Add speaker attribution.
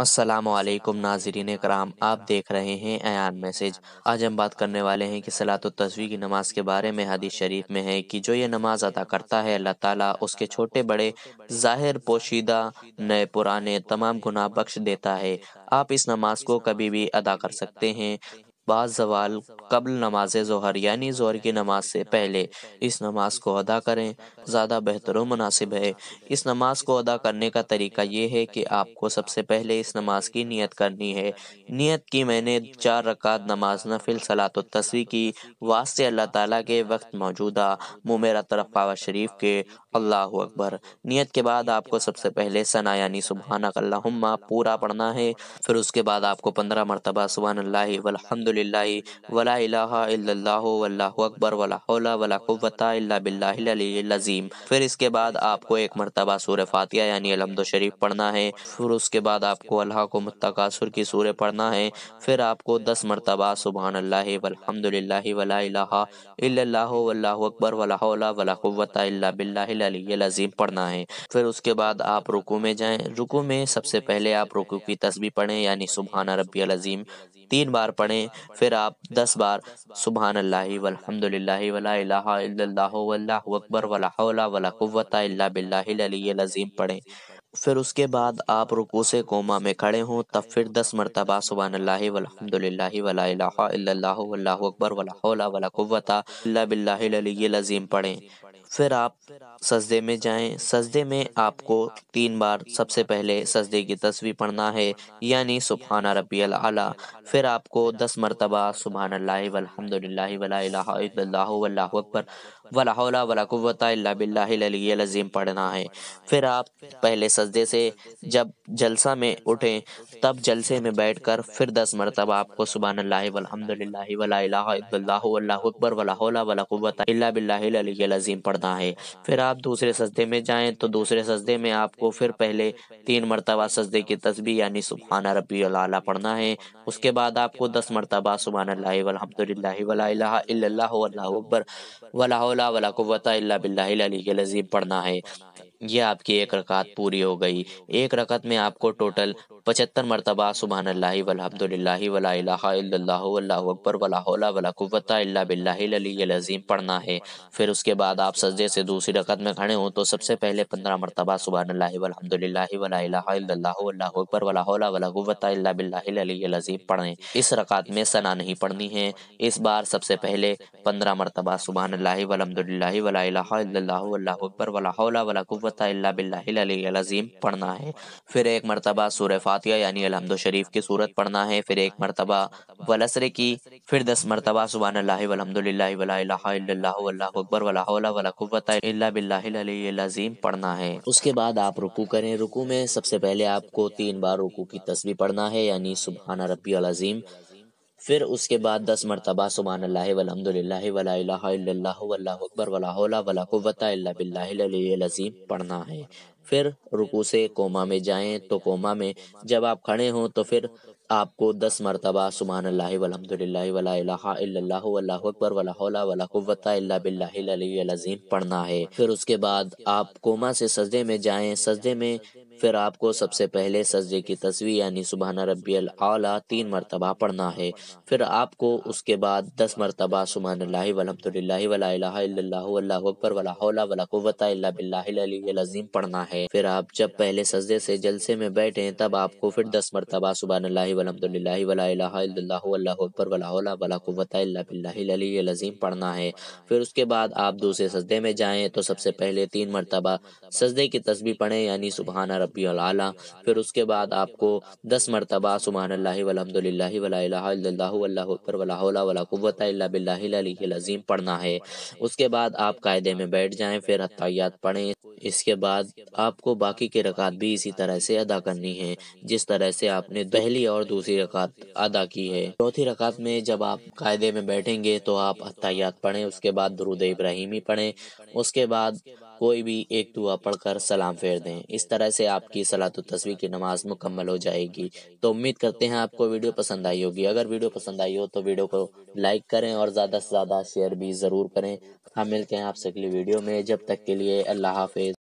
Speaker 1: असलम नाजरीन कराम आप देख रहे हैं अयान मैसेज आज हम बात करने वाले हैं कि सलात तस्वी की नमाज के बारे में हदीस शरीफ में है कि जो ये नमाज अदा करता है अल्लाह ताला उसके छोटे बड़े जाहिर पोशीदा नए पुराने तमाम गुनाह बख्श देता है आप इस नमाज को कभी भी अदा कर सकते हैं जवाल कबल नमाज जहर यानी जहर की नमाज से पहले इस नमाज को अदा करें ज़्यादा बेहतर मुनासिब है इस नमाज को अदा करने का तरीका ये है कि आपको सबसे पहले इस नमाज की नियत करनी है नियत की मैंने चार रकात नमाज नफिल सलात तस्वी की वास्ते अल्लाह ताला के वक्त मौजूदा मुमेरा तरफ़ा शरीफ के अल्लाह अकबर नियत के बाद आपको सबसे पहले सना यानी सुबहाना पूरा पढ़ना है फिर उसके बाद आपको पंद्रह मरतबा सुबहान अल्लाह वला अकबर वला फिर इसके बाद आपको एक मरतबा सूर फातिया यानी अलहमद शरीफ पढ़ना है फिर उसके बाद आपको अल्लाह को मतकासुर की सूर पढ़ना है फिर आपको दस मरतबा सुबहान अकबर वालाजीम पढ़ना है फिर उसके बाद आप रुकू में जाए रुकू में सबसे पहले आप रुकू की तस्वीर पढ़े यानी सुबहाना रबी अज़ीम तीन बार पढ़ें फिर आप दस बार सुबहान अल्लाह वलहमदिल्ला वल्ला अकबर पढ़ें फिर उसके बाद आप रुकू से कोमा में खड़े हों तब फिर दस मरतबा सुबहानल्ला वलहमदिल्ला वला अकबर वला वला पढ़ें फिर आप सजदे में जाएं सजदे में आपको तीन बार सबसे पहले सजदे की तस्वीर पढ़ना है यानी सुबहाना रबी आला फिर आपको दस मरतबा सुबहान अल्लाह अकबर वला पढ़ना है फिर आप पहले सजदे से जब जलसा में उठें तब जलसे में बैठकर फिर दस मरतबा आपको सुबहान अल्लाह वलहमदिल्ला वला अकबर पढ़ना होता है फिर आप दूसरे सजदे में जाएं तो दूसरे सजदे में आपको फिर पहले तीन मरतबा सजदे की तस्वीर यानी सुबहाना रबी अला पढ़ना है उसके बाद आपको दस मरतबा सुबहान अकबर पढ़ना है ये आपकी एक रकात पूरी हो गई एक रकत में आपको टोटल पचहत्तर मरतबा सुबहान अल्लाह वलहमदिल्ला पढ़ना है फिर उसके बाद आप सज सजदे से दूसरी रकत में खड़े हों तो सबसे पहले पंद्रह मरतबा सुबह अकबर वलाजीम पढ़ें इस रकात में सना नहीं पढ़नी है इस बार सबसे पहले पंद्रह मरतबा सुबह अकबर वलाजीम पढ़ना है फिर एक मरतबा सूर फातिया यानी अलहमद शरीफ की सूरत पढ़ना है फिर एक मरतबा वलसरे की फिर दस मरतबा सुबह अकबर लाजीम पढ़ना है उसके बाद आप रुकू करें रुकू में सबसे पहले आपको तीन बार रुकू की तस्वीर पढ़ना है यानी सुबहाना रबी अलाजीम फिर उसके बाद दस मरतबा सुबहान अल्लाह अकबर वला पढ़ना है फिर रुकू से कोमा में जाएं तो कोमा में जब आप खड़े हों तो फिर आपको दस मरतबा सुबहान अकबर वालाजीम पढ़ना है फिर उसके बाद आप कोमा से सजदे में जाए सजदे में फिर आपको सबसे पहले सजदे की तस्वीर यानी सुबहाना रबी अला तीन मरतबा पढ़ना है फिर आपको उसके बाद दस मरतबा सुबहान वालाजीम पढ़ना है फिर आप जब पहले सजदे से जलसे में बैठे तब आपको फिर दस मरतबा सुबहान अलहमदिल्ला पढ़ना है फिर उसके बाद आप दूसरे सजदे में जाए तो सबसे पहले तीन मरतबा सजदे की तस्वीर पढ़ें यानी सुबहाना रबी फिर उसके बाद आपको दस मरतबा सुबहान अलहमदिल्ला पढ़ना है उसके बाद आप कायदे में बैठ जाए फिर हत्यात पढ़ें इसके बाद आपको बाकी के रकात भी इसी तरह से अदा करनी है जिस तरह से आपने पहली और और दूसरी रकात अदा की है चौथी रकात में जब आप कायदे में बैठेंगे तो आप अत्यात पढ़ें उसके बाद दरुद इब्राहिमी पढ़ें उसके बाद कोई भी एक दुआ पढ़कर सलाम फेर दें इस तरह से आपकी सलात तस्वीर की नमाज मुकम्मल हो जाएगी तो उम्मीद करते हैं आपको वीडियो पसंद आई होगी अगर वीडियो पसंद आई हो तो वीडियो को लाइक करें और ज़्यादा से ज़्यादा शेयर भी ज़रूर करें हम मिलते हैं आपसे अगली वीडियो में जब तक के लिए अल्लाह हाफिज़